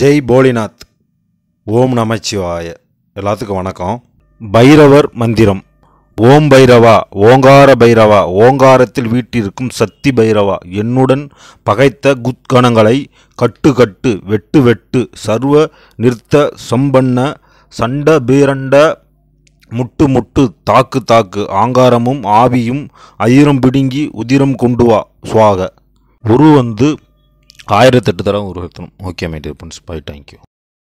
ஜெய் போலிநாத் ஓம் நமச்சிவாய எல்லாத்துக்கும் வணக்கம் பைரவர் மந்திரம் ஓம் பைரவா ஓங்கார பைரவா ஓங்காரத்தில் வீட்டிற்கும் சக்தி பைரவா என்னுடன் பகைத்த குத்கணங்களை கட்டு கட்டு வெட்டு வெட்டு சர்வ நிறுத்த சம்பண்ண சண்ட பீரண்ட முட்டு முட்டு தாக்கு தாக்கு ஆங்காரமும் ஆவியும் ஐரம் பிடுங்கி உதிரம் கொண்டு வா சுவாக உரு வந்து ஆயிரத்தெட்டு தடவை உருவாக்கணும் okay my dear friends bye thank you